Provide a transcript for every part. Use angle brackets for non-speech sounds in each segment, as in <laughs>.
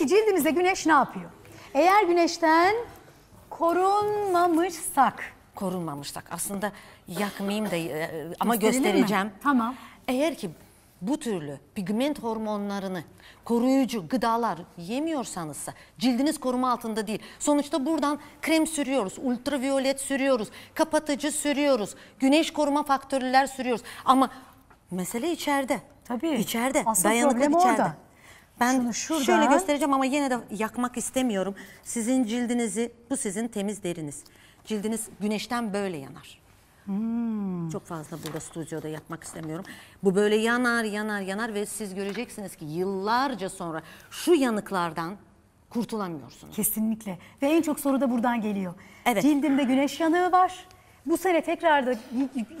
Peki cildimizde güneş ne yapıyor? Eğer güneşten korunmamışsak, korunmamışsak aslında yakmayayım da e, e, ama göstereceğim. mi? Tamam. Eğer ki bu türlü pigment hormonlarını koruyucu gıdalar yemiyorsanızsa cildiniz koruma altında değil. Sonuçta buradan krem sürüyoruz, ultraviyolet sürüyoruz, kapatıcı sürüyoruz, güneş koruma faktörler sürüyoruz. Ama mesele içeride. Tabii. İçeride. Asıl dayanıklı problem içeride. orada. Ben Şunu şöyle göstereceğim ama yine de yakmak istemiyorum. Sizin cildinizi, bu sizin temiz deriniz. Cildiniz güneşten böyle yanar. Hmm. Çok fazla burada stüdyoda yapmak istemiyorum. Bu böyle yanar yanar yanar ve siz göreceksiniz ki yıllarca sonra şu yanıklardan kurtulamıyorsunuz. Kesinlikle ve en çok soru da buradan geliyor. Evet. Cildimde güneş yanığı var bu sene tekrar da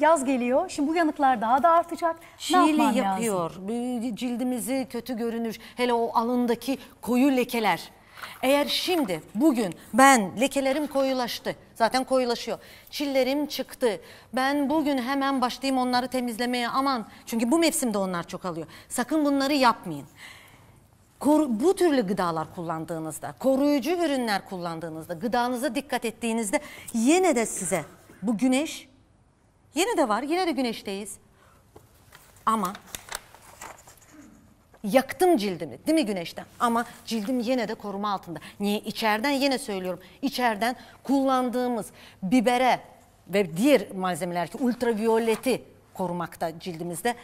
yaz geliyor. Şimdi bu yanıklar daha da artacak. Şiirli yapıyor. Lazım? Cildimizi kötü görünür. Hele o alındaki koyu lekeler. Eğer şimdi bugün ben lekelerim koyulaştı. Zaten koyulaşıyor. Çillerim çıktı. Ben bugün hemen başlayayım onları temizlemeye aman. Çünkü bu mevsimde onlar çok alıyor. Sakın bunları yapmayın. Koru, bu türlü gıdalar kullandığınızda, koruyucu ürünler kullandığınızda, gıdanıza dikkat ettiğinizde yine de size bu güneş yine de var, yine de güneşteyiz. Ama yaktım cildimi değil mi güneşten? Ama cildim yine de koruma altında. Niye? İçeriden yine söylüyorum. İçeriden kullandığımız bibere ve diğer malzemeler ki ultraviyoleti korumakta cildimizde.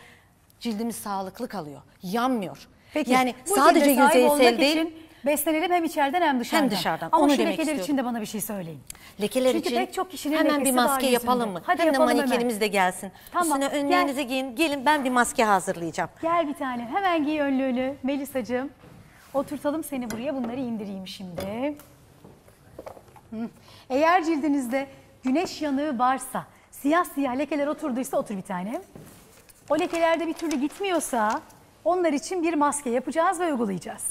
Cildimiz sağlıklı kalıyor. Yanmıyor. Peki, yani sadece yüzeysel değil. Için beslenelim hem içeriden hem dışarıdan. Hem dışarıdan. Ama Onu şu demek lekeler istiyordum. için de bana bir şey söyleyin. Lekeler Çünkü için pek çok kişinin hemen bir maske yapalım mı? Hadi hem de manikenimiz hemen. de gelsin. Tamam. Üstüne önlüğünüzü Gel. giyin. Gelin ben bir maske hazırlayacağım. Gel bir tane. Hemen giy önlüğünü Melisacığım. Oturtalım seni buraya. Bunları indireyim şimdi. Eğer cildinizde güneş yanığı varsa, siyah siyah lekeler oturduysa otur bir tane. O lekelerde bir türlü gitmiyorsa onlar için bir maske yapacağız ve uygulayacağız.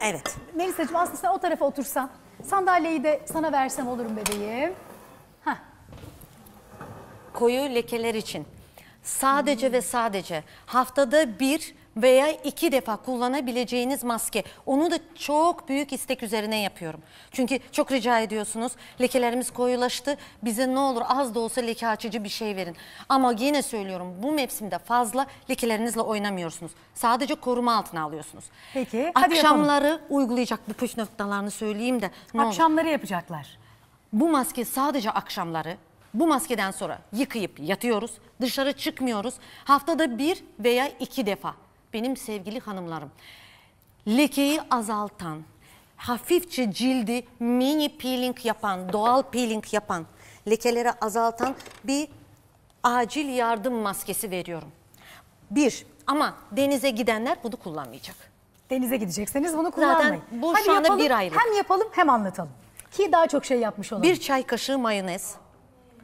Evet. Melisa'cığım aslında sen o tarafa otursan. Sandalyeyi de sana versem olurum bebeğim? Heh. Koyu lekeler için. Sadece hmm. ve sadece haftada bir veya iki defa kullanabileceğiniz maske. Onu da çok büyük istek üzerine yapıyorum. Çünkü çok rica ediyorsunuz. Lekelerimiz koyulaştı. Bize ne olur az da olsa leke açıcı bir şey verin. Ama yine söylüyorum bu mevsimde fazla lekelerinizle oynamıyorsunuz. Sadece koruma altına alıyorsunuz. Peki. Hadi Akşamları yapalım. uygulayacak bu püf noktalarını söyleyeyim de. Ne Akşamları olur. yapacaklar. Bu maske sadece akşamları bu maskeden sonra yıkayıp yatıyoruz, dışarı çıkmıyoruz. Haftada bir veya iki defa benim sevgili hanımlarım. Lekeyi azaltan, hafifçe cildi mini peeling yapan, doğal peeling yapan, lekeleri azaltan bir acil yardım maskesi veriyorum. Bir ama denize gidenler bunu kullanmayacak. Denize gidecekseniz bunu kullanmayın. Zaten bu Hadi şu anda yapalım, bir aylık. Hem yapalım hem anlatalım. Ki daha çok şey yapmış olalım. Bir çay kaşığı mayonez.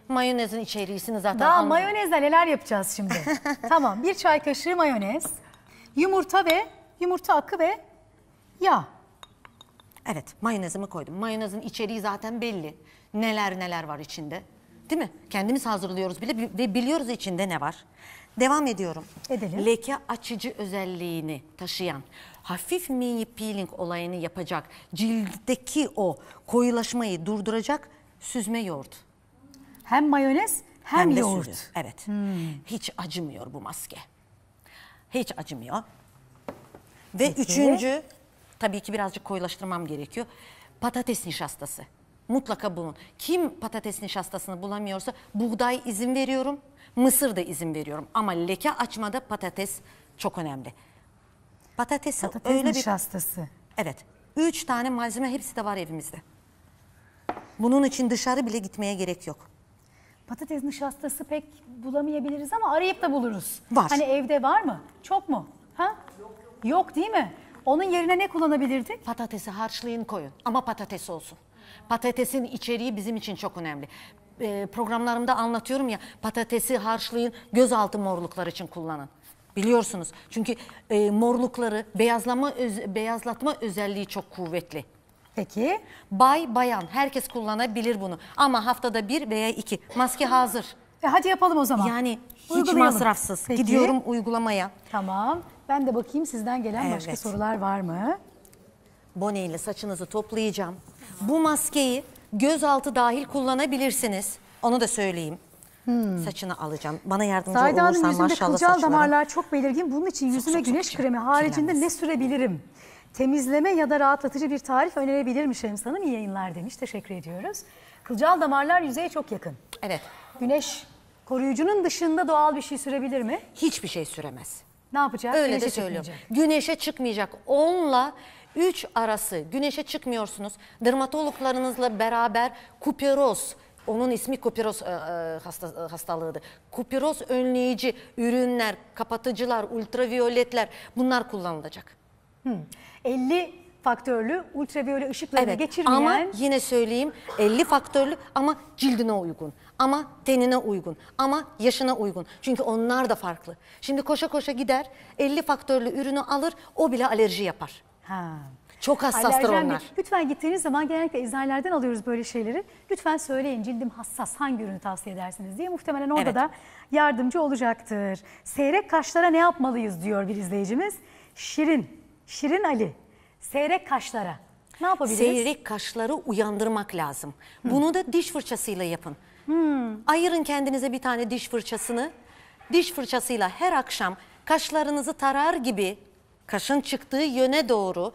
Mayonezin içeriğisini zaten Daha anladım. mayonezle neler yapacağız şimdi? <laughs> tamam bir çay kaşığı mayonez. Yumurta ve yumurta akı ve yağ. Evet mayonezimi koydum. Mayonezin içeriği zaten belli. Neler neler var içinde. Değil mi? Kendimiz hazırlıyoruz bile ve biliyoruz içinde ne var. Devam ediyorum. Edelim. Leke açıcı özelliğini taşıyan, hafif mini peeling olayını yapacak, cildeki o koyulaşmayı durduracak süzme yoğurt. Hem mayonez hem, hem yoğurt. Sürü. Evet. Hmm. Hiç acımıyor bu maske. Hiç acımıyor. Ve Peki. üçüncü tabii ki birazcık koyulaştırmam gerekiyor. Patates nişastası. Mutlaka bulun. Kim patates nişastasını bulamıyorsa buğday izin veriyorum. Mısır da izin veriyorum. Ama leke açmada patates çok önemli. Patates, patates öyle nişastası. Bir, evet. Üç tane malzeme hepsi de var evimizde. Bunun için dışarı bile gitmeye gerek yok patates nişastası pek bulamayabiliriz ama arayıp da buluruz. Var. Hani evde var mı? Çok mu? Ha? Yok, yok. yok değil mi? Onun yerine ne kullanabilirdik? Patatesi harçlayın koyun ama patates olsun. Patatesin içeriği bizim için çok önemli e, programlarımda anlatıyorum ya patatesi harçlayın gözaltı morluklar için kullanın. Biliyorsunuz çünkü e, morlukları beyazlama öz, beyazlatma özelliği çok kuvvetli. Peki. Bay bayan herkes kullanabilir bunu ama haftada bir veya iki maske hazır. E hadi yapalım o zaman. Yani hiç masrafsız. Peki. Gidiyorum uygulamaya. Tamam. Ben de bakayım sizden gelen evet. başka sorular var mı? Bone ile saçınızı toplayacağım. Bu maskeyi gözaltı dahil kullanabilirsiniz. Onu da söyleyeyim. Hmm. Saçını alacağım. Bana yardımcı Zayda olursan maşallah saçlarım. Zayda Hanım yüzünde kılcal damarlar çok belirgin. Bunun için yüzüme çok, çok, güneş çok, kremi haricinde kirlenmez. ne sürebilirim? temizleme ya da rahatlatıcı bir tarif önerebilir mi Şems Hanım? İyi yayınlar demiş. Teşekkür ediyoruz. Kılcal damarlar yüzeye çok yakın. Evet. Güneş koruyucunun dışında doğal bir şey sürebilir mi? Hiçbir şey süremez. Ne yapacağız? Öyle güneşe de söylüyorum. Çıkmayacak. Güneşe çıkmayacak. Onunla 3 arası güneşe çıkmıyorsunuz. Dermatologlarınızla beraber kuperoz onun ismi kupiroz e, e, hasta, e, hastalığıydı. Kupiroz önleyici ürünler, kapatıcılar, ultraviyoletler bunlar kullanılacak. Hmm. 50 faktörlü ultraviyole ışıklarını evet, geçirmeyen... Ama yine söyleyeyim 50 faktörlü ama cildine uygun. Ama tenine uygun. Ama yaşına uygun. Çünkü onlar da farklı. Şimdi koşa koşa gider 50 faktörlü ürünü alır o bile alerji yapar. Ha. Çok hassastır Alerjen onlar. Bir, lütfen gittiğiniz zaman genellikle eczanelerden alıyoruz böyle şeyleri. Lütfen söyleyin cildim hassas hangi ürünü tavsiye edersiniz diye. Muhtemelen orada evet. da yardımcı olacaktır. Seyrek kaşlara ne yapmalıyız diyor bir izleyicimiz. Şirin Şirin Ali, seyrek kaşlara ne yapabiliriz? Seyrek kaşları uyandırmak lazım. Hı. Bunu da diş fırçasıyla yapın. Hı. Hmm. Ayırın kendinize bir tane diş fırçasını. Diş fırçasıyla her akşam kaşlarınızı tarar gibi kaşın çıktığı yöne doğru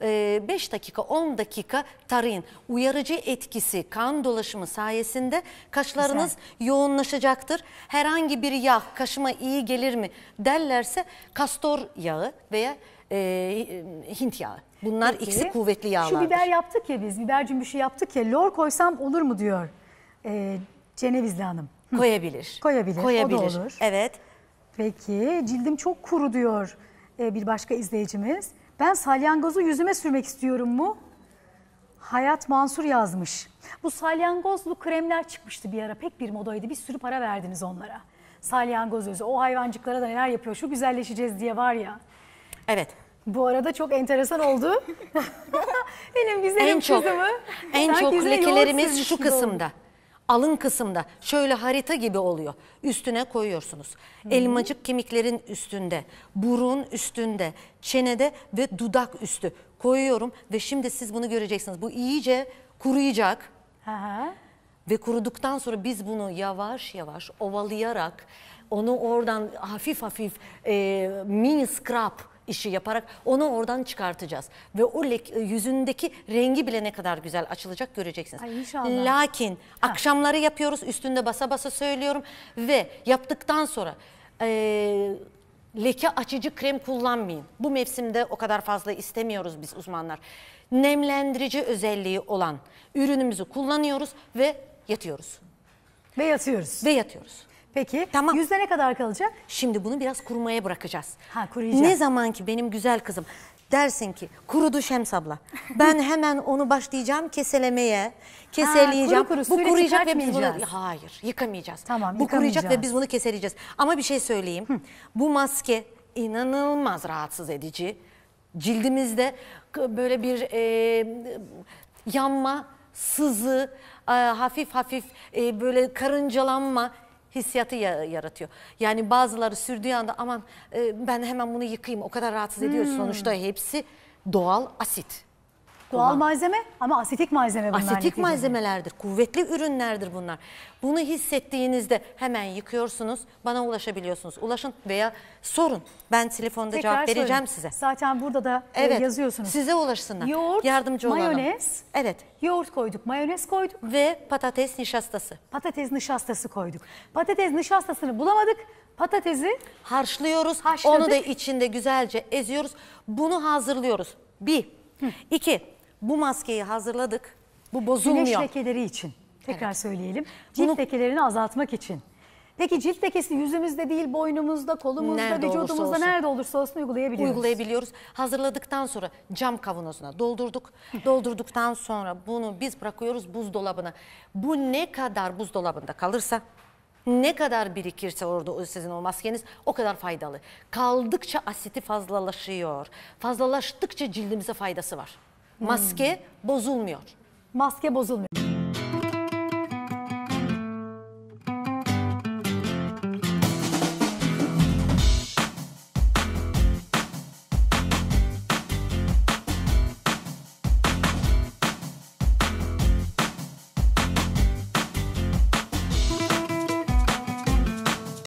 5 ee, dakika 10 dakika tarayın. Uyarıcı etkisi kan dolaşımı sayesinde kaşlarınız Güzel. yoğunlaşacaktır. Herhangi bir yağ kaşıma iyi gelir mi derlerse kastor yağı veya e, Hint yağı. Bunlar Peki, ikisi kuvvetli yağlar. Şu biber yaptık ya biz biber cümbüşü şey yaptık ya lor koysam olur mu diyor e, Cenevizli Hanım. Koyabilir. Koyabilir. Koyabilir. O da olur. Evet. Peki cildim çok kuru diyor e, bir başka izleyicimiz. Ben salyangozu yüzüme sürmek istiyorum mu? Hayat Mansur yazmış. Bu salyangozlu kremler çıkmıştı bir ara. Pek bir modaydı. Bir sürü para verdiniz onlara. Salyangoz özü. O hayvancıklara da neler yapıyor. Şu güzelleşeceğiz diye var ya. Evet. Bu arada çok enteresan oldu. <laughs> Benim güzelim en çok, En çok lekelerimiz şu kısımda. Oldu alın kısımda şöyle harita gibi oluyor. Üstüne koyuyorsunuz. Hı. Elmacık kemiklerin üstünde, burun üstünde, çenede ve dudak üstü koyuyorum. Ve şimdi siz bunu göreceksiniz. Bu iyice kuruyacak. Aha. Ve kuruduktan sonra biz bunu yavaş yavaş ovalayarak onu oradan hafif hafif e, mini scrap işi yaparak onu oradan çıkartacağız. Ve o lek e, yüzündeki rengi bile ne kadar güzel açılacak göreceksiniz. Ay inşallah. Lakin ha. akşamları yapıyoruz üstünde basa basa söylüyorum ve yaptıktan sonra... Ee, leke açıcı krem kullanmayın. Bu mevsimde o kadar fazla istemiyoruz biz uzmanlar. Nemlendirici özelliği olan ürünümüzü kullanıyoruz ve yatıyoruz. Ve yatıyoruz. Ve yatıyoruz. Peki tamam. yüzde ne kadar kalacak? Şimdi bunu biraz kurumaya bırakacağız. Ha kuruyacağız. Ne zaman ki benim güzel kızım dersin ki kurudu Şems abla. Ben <laughs> hemen onu başlayacağım keselemeye, keseleyeceğim. Ha, kuru kuru, bu kuruyacak ve biz bunu hayır, yıkamayacağız. Tamam, yıkamayacağız. bu kuruyacak ve biz bunu keseleyeceğiz. Ama bir şey söyleyeyim. Hı. Bu maske inanılmaz rahatsız edici. Cildimizde böyle bir e, yanma, sızı, e, hafif hafif e, böyle karıncalanma hissiyatı yaratıyor. Yani bazıları sürdüğü anda aman e, ben hemen bunu yıkayayım o kadar rahatsız ediyor hmm. sonuçta hepsi doğal asit. Doğal Kullan. malzeme ama asetik malzeme bunlar. Asetik neticede. malzemelerdir. Kuvvetli ürünlerdir bunlar. Bunu hissettiğinizde hemen yıkıyorsunuz. Bana ulaşabiliyorsunuz. Ulaşın veya sorun. Ben telefonda Tekrar cevap vereceğim sorayım. size. Zaten burada da e, evet, yazıyorsunuz. Size ulaşsınlar. Yoğurt, Yardımcı olalım. Mayonez. Evet. Yoğurt koyduk, mayonez koyduk. Ve patates nişastası. Patates nişastası koyduk. Patates nişastasını bulamadık. Patatesi harçlıyoruz. Haşladık. Onu da içinde güzelce eziyoruz. Bunu hazırlıyoruz. Bir. Hı. İki bu maskeyi hazırladık. Bu bozulmuyor. Güneş lekeleri için. Tekrar evet. söyleyelim. Cilt Bunu... lekelerini azaltmak için. Peki cilt lekesi yüzümüzde değil boynumuzda, kolumuzda, nerede vücudumuzda olursa nerede olursa olsun uygulayabiliyoruz. Uygulayabiliyoruz. Hazırladıktan sonra cam kavanozuna doldurduk. Doldurduktan sonra bunu biz bırakıyoruz buzdolabına. Bu ne kadar buzdolabında kalırsa ne kadar birikirse orada sizin o maskeniz o kadar faydalı. Kaldıkça asiti fazlalaşıyor. Fazlalaştıkça cildimize faydası var. Maske bozulmuyor. Maske bozulmuyor.